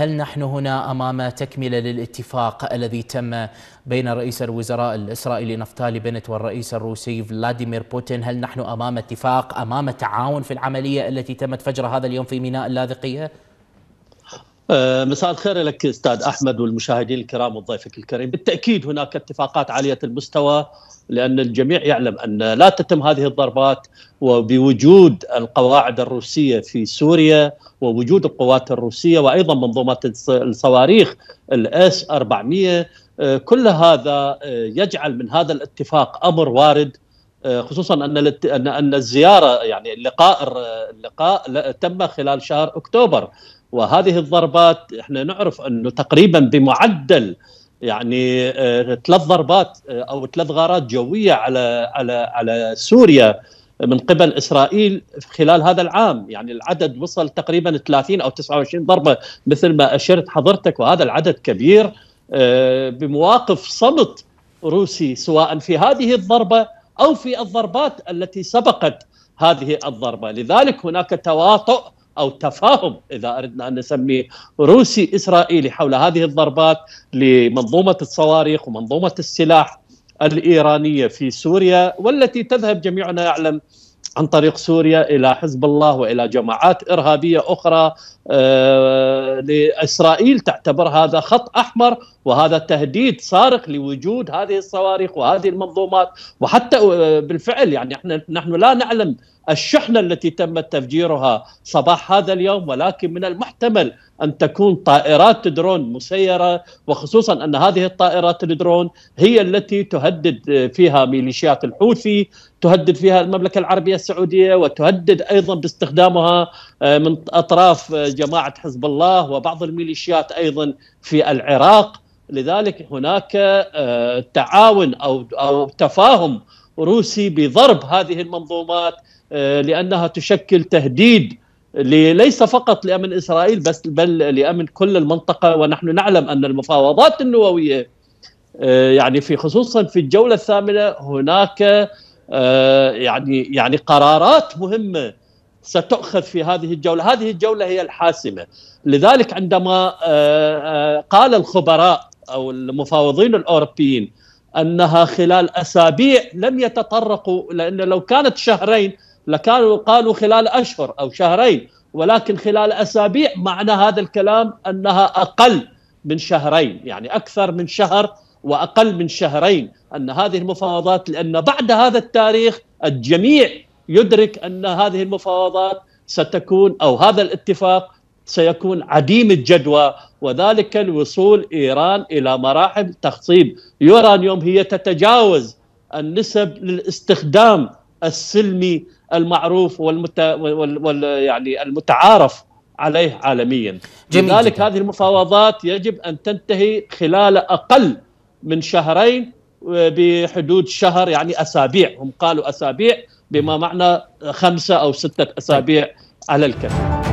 هل نحن هنا أمام تكملة للاتفاق الذي تم بين رئيس الوزراء الإسرائيلي نفتالي بنت والرئيس الروسي فلاديمير بوتين هل نحن أمام اتفاق أمام تعاون في العملية التي تمت فجر هذا اليوم في ميناء اللاذقية؟ آه، مساء الخير لك استاذ احمد والمشاهدين الكرام وضيفك الكريم، بالتاكيد هناك اتفاقات عاليه المستوى لان الجميع يعلم ان لا تتم هذه الضربات وبوجود القواعد الروسيه في سوريا ووجود القوات الروسيه وايضا منظومات الصواريخ الاس 400 آه، كل هذا آه، يجعل من هذا الاتفاق امر وارد خصوصا ان ان الزياره يعني اللقاء اللقاء تم خلال شهر اكتوبر وهذه الضربات احنا نعرف انه تقريبا بمعدل يعني آه، ثلاث ضربات آه، او ثلاث غارات جويه على على على سوريا من قبل اسرائيل خلال هذا العام، يعني العدد وصل تقريبا 30 او 29 ضربه مثل ما اشرت حضرتك وهذا العدد كبير آه، بمواقف صمت روسي سواء في هذه الضربه او في الضربات التي سبقت هذه الضربه، لذلك هناك تواطؤ او تفاهم اذا اردنا ان نسميه روسي اسرائيلي حول هذه الضربات لمنظومه الصواريخ ومنظومه السلاح الايرانيه في سوريا والتي تذهب جميعنا يعلم عن طريق سوريا الى حزب الله والى جماعات ارهابيه اخرى آه، لاسرائيل تعتبر هذا خط احمر وهذا تهديد صارخ لوجود هذه الصواريخ وهذه المنظومات وحتى آه، بالفعل يعني احنا نحن لا نعلم الشحنة التي تم تفجيرها صباح هذا اليوم ولكن من المحتمل أن تكون طائرات درون مسيرة وخصوصا أن هذه الطائرات الدرون هي التي تهدد فيها ميليشيات الحوثي تهدد فيها المملكة العربية السعودية وتهدد أيضا باستخدامها آه، من أطراف جماعة حزب الله وبعض الميليشيات أيضا في العراق لذلك هناك آه، تعاون أو تفاهم روسي بضرب هذه المنظومات آه، لانها تشكل تهديد ليس فقط لامن اسرائيل بس بل لامن كل المنطقه ونحن نعلم ان المفاوضات النوويه آه، يعني في خصوصا في الجوله الثامنه هناك آه، يعني يعني قرارات مهمه ستؤخذ في هذه الجوله، هذه الجوله هي الحاسمه، لذلك عندما قال الخبراء او المفاوضين الاوروبيين انها خلال اسابيع لم يتطرقوا لان لو كانت شهرين لكانوا قالوا خلال اشهر او شهرين ولكن خلال اسابيع معنى هذا الكلام انها اقل من شهرين يعني اكثر من شهر واقل من شهرين ان هذه المفاوضات لان بعد هذا التاريخ الجميع يدرك ان هذه المفاوضات ستكون او هذا الاتفاق سيكون عديم الجدوى وذلك الوصول ايران الى مراحل تخصيب يورانيوم هي تتجاوز النسب للاستخدام السلمي المعروف والمت... وال... وال... يعني المتعارف عليه عالميا جميل لذلك جدا. هذه المفاوضات يجب ان تنتهي خلال اقل من شهرين بحدود شهر يعني اسابيع هم قالوا اسابيع بما معنى خمسه او سته اسابيع على الكثير